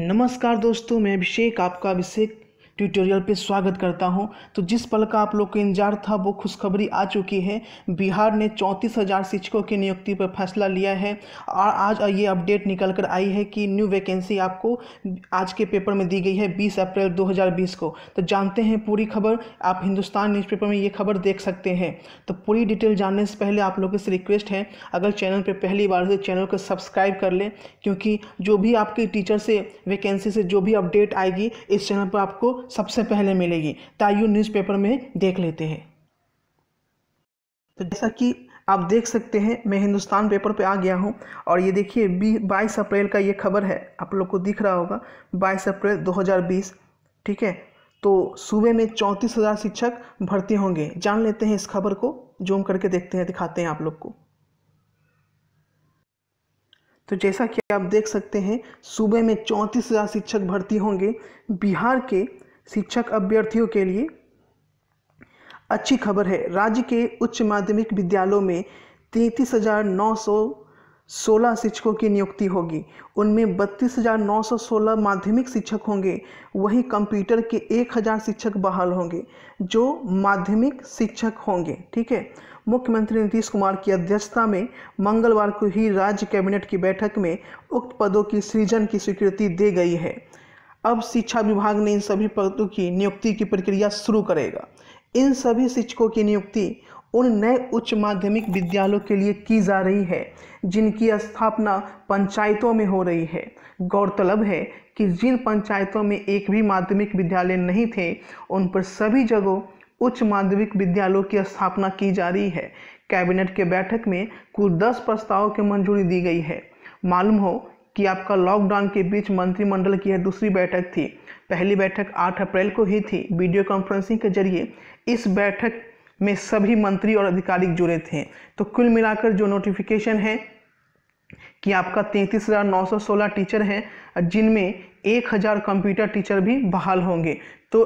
नमस्कार दोस्तों मैं अभिषेक आपका अभिषेक ट्यूटोरियल पे स्वागत करता हूं तो जिस पल का आप लोग को इंतजार था वो खुशखबरी आ चुकी है बिहार ने चौंतीस हज़ार शिक्षकों की नियुक्ति पर फैसला लिया है और आज ये अपडेट निकल कर आई है कि न्यू वैकेंसी आपको आज के पेपर में दी गई है 20 अप्रैल 2020 को तो जानते हैं पूरी खबर आप हिंदुस्तान न्यूज़पेपर में ये खबर देख सकते हैं तो पूरी डिटेल जानने से पहले आप लोगों से रिक्वेस्ट है अगर चैनल पर पहली बार से चैनल को सब्सक्राइब कर लें क्योंकि जो भी आपके टीचर से वैकेंसी से जो भी अपडेट आएगी इस चैनल पर आपको सबसे पहले मिलेगी न्यूज न्यूज़पेपर में देख लेते हैं तो जैसा कि आप देख सकते हैं मैं हिंदुस्तान पेपर पे आ गया हूँ और ये देखिए बी बाईस अप्रैल का ये खबर है आप लोग को दिख रहा होगा बाईस अप्रैल 2020 ठीक है तो सूबे में चौंतीस हज़ार शिक्षक भर्ती होंगे जान लेते हैं इस खबर को जूम करके देखते हैं दिखाते हैं आप लोग को तो जैसा कि आप देख सकते हैं सूबे में चौंतीस हज़ार शिक्षक भर्ती होंगे बिहार के शिक्षक अभ्यर्थियों के लिए अच्छी खबर है राज्य के उच्च माध्यमिक विद्यालयों में तैंतीस हज़ार नौ सौ सोलह शिक्षकों की नियुक्ति होगी उनमें बत्तीस हज़ार नौ सौ सोलह माध्यमिक शिक्षक होंगे वहीं कंप्यूटर के एक हज़ार शिक्षक बहाल होंगे जो माध्यमिक शिक्षक होंगे ठीक है मुख्यमंत्री नीतीश कुमार की अध्यक्षता में मंगलवार को ही राज्य कैबिनेट की बैठक में उक्त पदों की सृजन की स्वीकृति दे गई है अब शिक्षा विभाग ने इन सभी पदों की नियुक्ति की प्रक्रिया शुरू करेगा इन सभी शिक्षकों की नियुक्ति उन नए उच्च माध्यमिक विद्यालयों के लिए की जा रही है जिनकी स्थापना पंचायतों में हो रही है गौरतलब है कि जिन पंचायतों में एक भी माध्यमिक विद्यालय नहीं थे उन पर सभी जगह उच्च माध्यमिक विद्यालयों की स्थापना की जा रही है कैबिनेट के बैठक में कुल दस प्रस्तावों की मंजूरी दी गई है मालूम हो कि आपका लॉकडाउन के बीच मंत्रिमंडल की यह दूसरी बैठक थी पहली बैठक 8 अप्रैल को ही थी वीडियो कॉन्फ्रेंसिंग के जरिए इस बैठक में सभी मंत्री और अधिकारी जुड़े थे तो कुल मिलाकर जो नोटिफिकेशन है कि आपका तैंतीस हज़ार नौ सौ सोलह टीचर हैं जिनमें एक हज़ार कंप्यूटर टीचर भी बहाल होंगे तो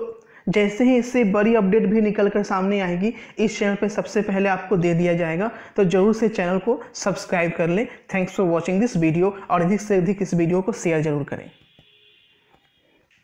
जैसे ही इससे बड़ी अपडेट भी निकल कर सामने आएगी इस चैनल पे सबसे पहले आपको दे दिया जाएगा तो ज़रूर से चैनल को सब्सक्राइब कर लें thanks for watching this video और अधिक से अधिक इस वीडियो को शेयर जरूर करें